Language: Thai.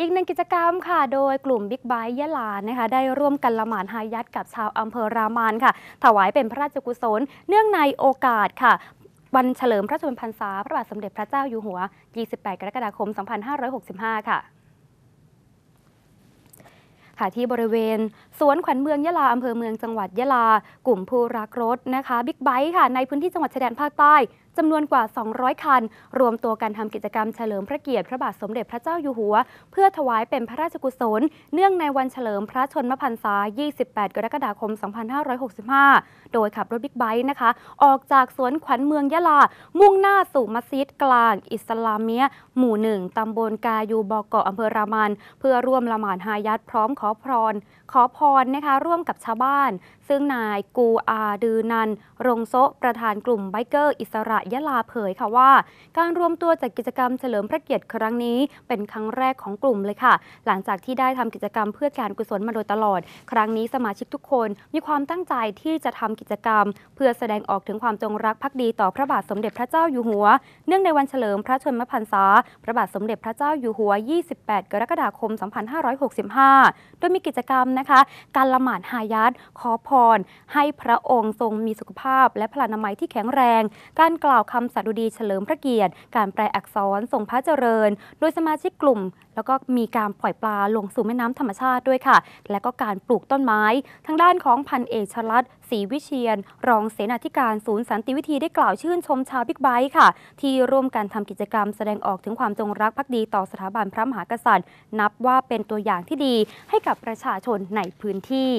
อีกหนึ่งกิจกรรมค่ะ โดยกลุ่มบิ๊กไบค์ยะลานะคะได้ร่วมกันละหมาดฮายัดกับชาวอำเภอรามันค่ะ ถวายเป็นพระราชกุศล เนื่องในโอกาสค่ะวันเฉลิม พระชนมพรรษาพระบาทสมเด็จพระเจ้าอยู่หัว 28 กรกฎาคม 2565 ค่ะค่ะที่บริเวณ สวนขวัญเมืองยะลา อำเภอเมืองจังหวัดยะลากลุ่มผู้รักรถนะคะบิ๊กไบค์ค่ะในพื้นที่จังหวัดชายแดนภาคใต้จำนวนกว่า 200 คัน รวมตัวกันทำกิจกรรมเฉลิมพระเกียรติพระบาทสมเด็จพระเจ้าอยู่หัว เพื่อถวายเป็นพระราชกุศล เนื่องในวันเฉลิมพระชนมพรรษา 28 กรกฎาคม 2565 โดยขับรถบิ๊กไบค์นะคะ ออกจากสวนขวัญเมืองยะลา มุ่งหน้าสู่มัสยิด กลาง อิสลามเมียหมู่หนึ่งตำบลกายูบอกเกาะอำเภอรามันเพื่อร่วมละหมาดฮายัดพร้อมขอขอพร ขอพรนะคะร่วมกับชาวบ้าน ซึ่งนายกูอาดือนันรงโซประธานกลุ่มไบเกอร์ อิสระยะลาเผยค่ะว่า การรวมตัวจัดกิจกรรมเฉลิมพระเกียรติครั้งนี้ เป็นครั้งแรกของกลุ่มเลยค่ะ หลังจากที่ได้ทำกิจกรรมเพื่อการกุศลมาโดยตลอด ครั้งนี้สมาชิกทุกคนมีความตั้งใจที่จะทำกิจกรรม เพื่อแสดงออกถึงความจงรักภักดีต่อพระบาทสมเด็จพระเจ้าอยู่หัว เนื่องในวันเฉลิมพระชนมพรรษาพระบาทสมเด็จพระเจ้าอยู่หัว 28 กรกฎาคม 2565โดยมีกิจกรรมนะคะ การละหมาดฮายัดขอพร ให้พระองค์ทรงมีสุขภาพ และพลานามัยที่แข็งแรง การกล่าวคำสัตดุดีเฉลิมพระเกียรติ การแปลอักษรทรงพระเจริญ โดยสมาชิกกลุ่ม แล้วก็มีการปล่อยปลาลงสู่แม่น้ำธรรมชาติด้วยค่ะ และก็การปลูกต้นไม้ ทางด้านของพันเอกชลัดศรีวิเชียน รองเสนาธิการศูนย์สันติวิธีได้กล่าวชื่นชมชาวบิ๊กไบค์ค่ะ ที่ร่วมกันทำกิจกรรมแสดงออกถึงความจงรักภักดีต่อสถาบันพระมหากษัตริย์ นับว่าเป็นตัวอย่างที่ดีให้กับประชาชนในพื้นที่